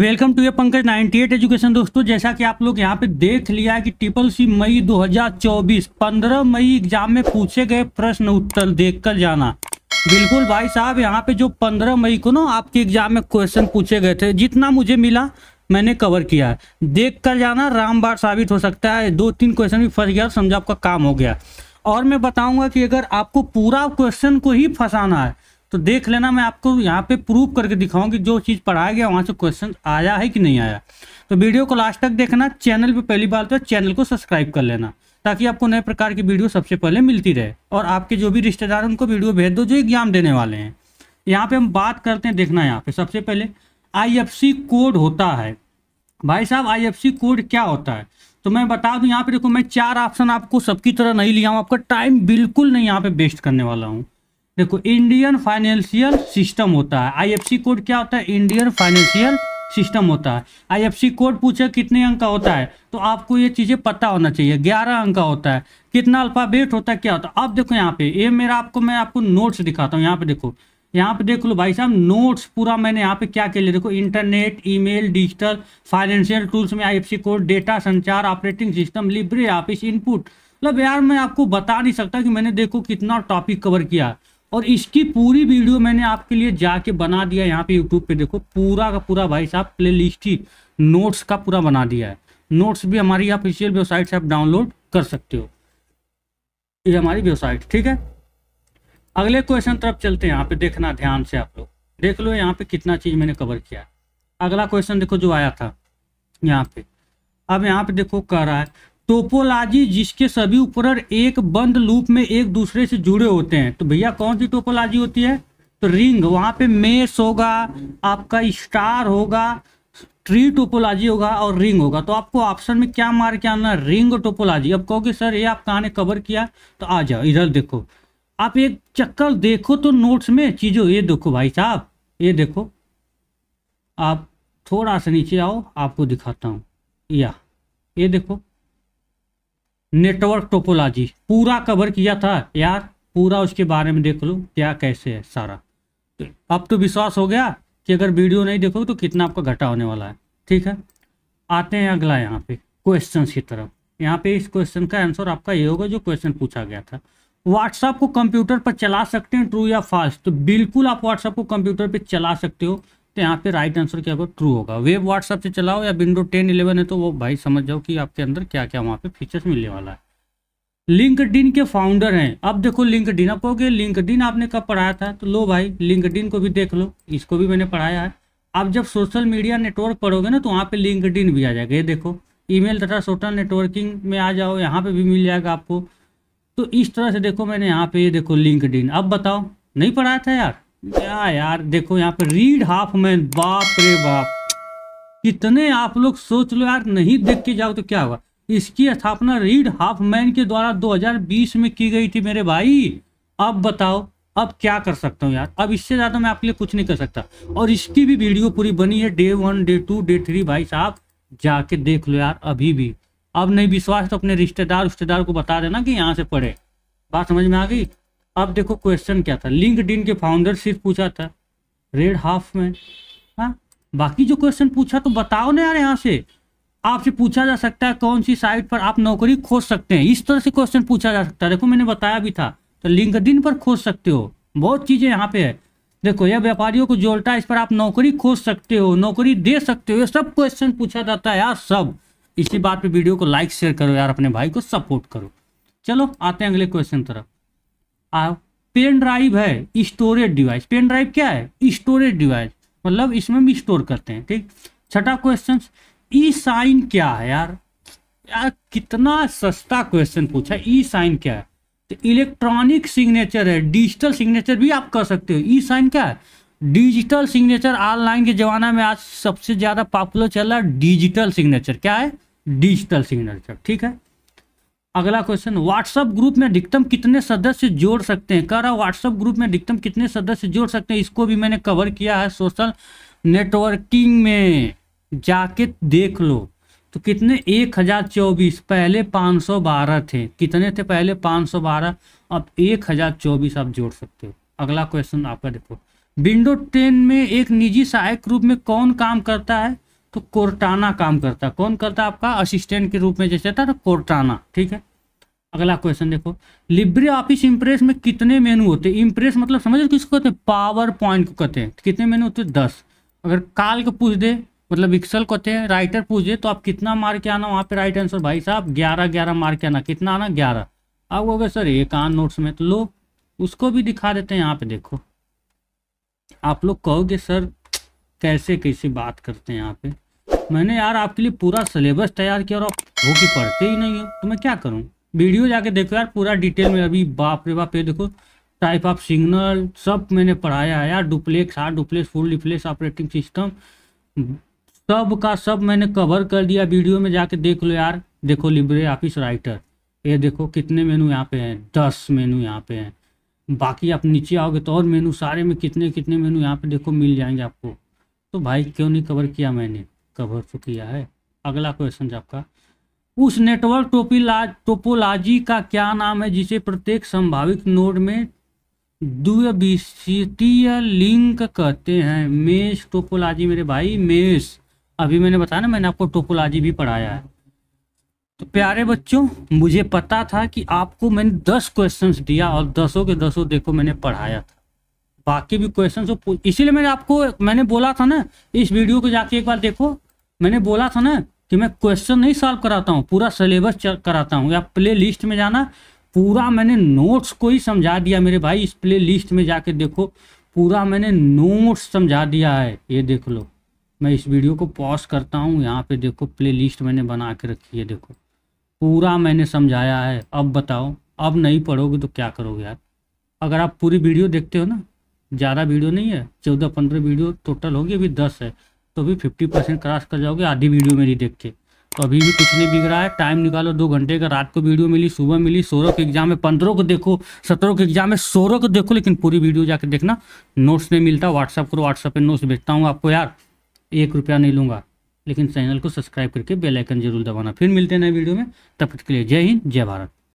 welcome to ये Pankaj 98 education दोस्तों जैसा कि आप लोग यहाँ पे देख लिया है कि ट्रिपल सी मई 2024 15 मई एग्जाम में पूछे गए प्रश्न उत्तर देख कर जाना बिल्कुल भाई साहब यहाँ पे जो 15 मई को ना आपके एग्जाम में क्वेश्चन पूछे गए थे जितना मुझे मिला मैंने कवर किया है देख कर जाना रामबार साबित हो सकता है दो तीन क्वेश्चन भी फंस गया समझा आपका काम हो गया और मैं बताऊँगा कि अगर आपको पूरा क्वेश्चन को ही फंसाना है तो देख लेना मैं आपको यहाँ पे प्रूव करके दिखाऊँ कि जो चीज़ पढ़ाया गया वहाँ से क्वेश्चन आया है कि नहीं आया तो वीडियो को लास्ट तक देखना चैनल पे पहली बार तो चैनल को सब्सक्राइब कर लेना ताकि आपको नए प्रकार की वीडियो सबसे पहले मिलती रहे और आपके जो भी रिश्तेदार हैं उनको वीडियो भेज दो जो एग्जाम देने वाले हैं यहाँ पर हम बात करते हैं देखना यहाँ पर सबसे पहले आई कोड होता है भाई साहब आई कोड क्या होता है तो मैं बता दूं यहाँ पे देखो मैं चार ऑप्शन आपको सबकी तरह नहीं लिया हूँ आपका टाइम बिल्कुल नहीं यहाँ पे वेस्ट करने वाला हूँ देखो इंडियन फाइनेंशियल सिस्टम होता है आईएफसी कोड क्या होता है इंडियन फाइनेंशियल सिस्टम होता है आईएफसी कोड पूछे कितने अंक का होता है तो आपको ये चीज़ें पता होना चाहिए ग्यारह अंक का होता है कितना अल्फ़ाबेट होता है क्या होता है अब देखो यहाँ पे ये मेरा आपको मैं आपको नोट्स दिखाता हूँ यहाँ पे देखो यहाँ पे देख लो भाई साहब नोट्स पूरा मैंने यहाँ पे क्या के लिए देखो internet email digital financial tools में आईएफसी कोड डेटा संचार operating system Libre Office input मतलब यार मैं आपको बता नहीं सकता कि मैंने देखो कितना टॉपिक कवर किया और इसकी पूरी वीडियो मैंने आपके लिए जाके बना दिया यहाँ पे यूट्यूब पे देखो पूरा का पूरा भाई साहब प्ले लिस्ट ही नोट्स का पूरा बना दिया है नोट्स भी हमारी ऑफिशियल वेबसाइट से आप डाउनलोड कर सकते हो ये हमारी वेबसाइट ठीक है अगले क्वेश्चन तरफ चलते हैं यहाँ पे देखना ध्यान से आप लोग देख लो यहाँ पे कितना चीज़ मैंने कवर किया अगला क्वेश्चन देखो जो आया था यहाँ पे अब यहाँ पे देखो कह रहा है टोपोलॉजी जिसके सभी उपकरण एक बंद लूप में एक दूसरे से जुड़े होते हैं तो भैया कौन सी टोपोलॉजी होती है तो रिंग वहां पे मेस होगा आपका स्टार होगा ट्री टोपोलॉजी होगा और रिंग होगा तो आपको ऑप्शन में क्या मार के आना रिंग टोपोलॉजी अब कहोगे सर ये आप कहा कवर किया तो आ जाओ इधर देखो आप एक चक्कर देखो तो नोट्स में चीज़ों ये देखो भाई साहब ये देखो आप थोड़ा सा नीचे आओ आपको दिखाता हूँ या ये देखो नेटवर्क टोपोलॉजी पूरा कवर किया था यार पूरा उसके बारे में देख लो क्या कैसे है सारा अब तो विश्वास हो गया कि अगर वीडियो नहीं देखोगे तो कितना आपका घटा होने वाला है ठीक है आते हैं अगला यहाँ पे क्वेश्चन की तरफ यहाँ पे इस क्वेश्चन का आंसर आपका ये होगा जो क्वेश्चन पूछा गया था व्हाट्सअप को कंप्यूटर पर चला सकते हैं ट्रू या फास्ट तो बिल्कुल आप व्हाट्सएप को कंप्यूटर पर चला सकते हो तो यहाँ पे राइट आंसर क्या होगा ट्रू होगा वेब व्हाट्सअप से चलाओ या विंडो टेन इलेवन है तो वो भाई समझ जाओ कि आपके अंदर क्या क्या वहाँ पे फीचर्स मिलने वाला है लिंक के फाउंडर हैं अब देखो लिंकडिन आप कहोगे लिंकडिन आपने कब पढ़ाया था तो लो भाई लिंक को भी देख लो इसको भी मैंने पढ़ाया है आप जब सोशल मीडिया नेटवर्क पढ़ोगे ना तो वहाँ पे लिंक भी आ जाएगा ये देखो ईमेल तथा सोशल नेटवर्किंग में आ जाओ यहाँ पे भी मिल जाएगा आपको तो इस तरह से देखो मैंने यहाँ पे ये देखो लिंक अब बताओ नहीं पढ़ाया था यार क्या यार देखो यहाँ पे रीड हाफ मैन बाप रे बाप कितने आप लोग सोच लो यार नहीं देख के जाओ तो क्या हुआ इसकी स्थापना रीड हाफ मैन के द्वारा 2020 में की गई थी मेरे भाई अब बताओ अब क्या कर सकता हूँ यार अब इससे ज़्यादा मैं आपके लिए कुछ नहीं कर सकता और इसकी भी वीडियो पूरी बनी है day one day two day three भाई साहब जाके देख लो यार अभी भी अब नहीं विश्वास तो अपने रिश्तेदार रिश्तेदार को बता देना कि यहाँ से पढ़े बात समझ में आ गई अब देखो क्वेश्चन क्या था लिंकड के फाउंडर सिर्फ पूछा था रेड हाफ में हाँ बाकी जो क्वेश्चन पूछा तो बताओ ना यार यहाँ से आपसे पूछा जा सकता है कौन सी साइट पर आप नौकरी खोज सकते हैं इस तरह से क्वेश्चन पूछा जा सकता है देखो मैंने बताया भी था तो लिंक पर खोज सकते हो बहुत चीज़ें यहाँ पे है देखो यह व्यापारियों को जोड़ता है इस पर आप नौकरी खोज सकते हो नौकरी दे सकते हो ये सब क्वेश्चन पूछा जाता है यार सब इसी बात पे वीडियो को लाइक शेयर करो यार अपने भाई को सपोर्ट करो चलो आते हैं अगले क्वेश्चन तरफ पेन ड्राइव है स्टोरेज डिवाइस पेन ड्राइव क्या है स्टोरेज डिवाइस मतलब इसमें भी स्टोर करते हैं ठीक छठा क्वेश्चन ई साइन क्या है यार यार कितना सस्ता क्वेश्चन पूछा ई साइन क्या है तो इलेक्ट्रॉनिक सिग्नेचर है डिजिटल सिग्नेचर भी आप कर सकते हो ई साइन क्या है डिजिटल सिग्नेचर ऑनलाइन के ज़माना में आज सबसे ज़्यादा पॉपुलर चल रहा है डिजिटल सिग्नेचर क्या है डिजिटल सिग्नेचर ठीक है अगला क्वेश्चन व्हाट्सएप ग्रुप में अधिकतम कितने सदस्य जोड़ सकते हैं कह रहा व्हाट्सएप ग्रुप में अधिकतम कितने सदस्य जोड़ सकते हैं इसको भी मैंने कवर किया है सोशल नेटवर्किंग में जाके देख लो तो कितने एक हज़ार चौबीस पहले पाँच सौ बारह थे कितने थे पहले पाँच सौ बारह अब एक हज़ार चौबीस आप जोड़ सकते हो अगला क्वेश्चन आपका देखो विंडो टेन में एक निजी सहायक ग्रुप में कौन काम करता है तो कोर्टाना काम करता है कौन करता है आपका असिस्टेंट के रूप में जैसे था ना कोर्टाना ठीक है अगला क्वेश्चन देखो लिब्रे ऑफिस इम्प्रेस में कितने मेनू होते हैं इम्प्रेस मतलब समझ लो किसको कहते हैं पावर पॉइंट को कहते हैं कितने मेनू होते हैं दस अगर काल को पूछ दे मतलब विक्सल को कहते हैं राइटर पूछ दे तो आप कितना मार के आना वहाँ पे राइट आंसर भाई साहब ग्यारह ग्यारह मार के आना कितना आना ग्यारह अब हो गए सर एक आन नोट्स में तो लो उसको भी दिखा देते हैं यहाँ पे देखो आप लोग कहोगे सर कैसे कैसे बात करते हैं यहाँ पे मैंने यार आपके लिए पूरा सिलेबस तैयार किया और आप वो कि पढ़ते ही नहीं हो तो मैं क्या करूँ वीडियो जाके देखो यार पूरा डिटेल में अभी बाप रे बाप ये देखो टाइप ऑफ सिग्नल सब मैंने पढ़ाया है यार duplex half duplex full duplex operating system सब का सब मैंने कवर कर दिया वीडियो में जाके देख लो यार देखो लिब्रे ऑफिस राइटर ये देखो कितने मेनू यहाँ पे हैं दस मेनू यहाँ पे हैं बाकी आप नीचे आओगे तो और मेनू सारे में कितने कितने मेनू यहाँ पे देखो मिल जाएंगे आपको तो भाई क्यों नहीं कवर किया मैंने कवर किया है अगला क्वेश्चन आपका उस नेटवर्क टोपिला टोपोलॉजी का क्या नाम है जिसे प्रत्येक संभावित नोड में द्विविशीय लिंक कहते हैं मेष टोपोलॉजी मेरे भाई मेष अभी मैंने बताया ना मैंने आपको टोपोलॉजी भी पढ़ाया है तो प्यारे बच्चों मुझे पता था कि आपको मैंने दस क्वेश्चन दिया और दसों के दसों देखो मैंने पढ़ाया था बाकी भी क्वेश्चन इसीलिए मैंने आपको मैंने बोला था ना इस वीडियो को जाके एक बार देखो मैंने बोला था ना कि मैं क्वेश्चन नहीं सॉल्व कराता हूँ पूरा सिलेबस कराता हूँ या प्ले लिस्ट में जाना पूरा मैंने नोट्स को ही समझा दिया मेरे भाई इस प्ले लिस्ट में जाके देखो पूरा मैंने नोट्स समझा दिया है ये देख लो मैं इस वीडियो को पॉज करता हूँ यहाँ पे देखो प्ले लिस्ट मैंने बना के रखी है देखो पूरा मैंने समझाया है अब बताओ अब नहीं पढ़ोगे तो क्या करोगे यार अगर आप पूरी वीडियो देखते हो ना ज़्यादा वीडियो नहीं है चौदह पंद्रह वीडियो टोटल होगी अभी दस है तो भी फिफ्टी परसेंट क्रॉस कर जाओगे आधी वीडियो मेरी देख के तो अभी भी कुछ नहीं बिगड़ा है टाइम निकालो दो घंटे का रात को वीडियो मिली सुबह मिली सोलह के एग्जाम में पंद्रह को देखो सत्रह के एग्जाम में सोलह को देखो लेकिन पूरी वीडियो जाके देखना नोट्स नहीं मिलता व्हाट्सअप करो व्हाट्सअप पर नोट्स भेजता हूँ आपको यार एक रुपया नहीं लूँगा लेकिन चैनल को सब्सक्राइब करके बेलाइकन जरूर दबाना फिर मिलते हैं नए वीडियो में तब तक के लिए जय हिंद जय भारत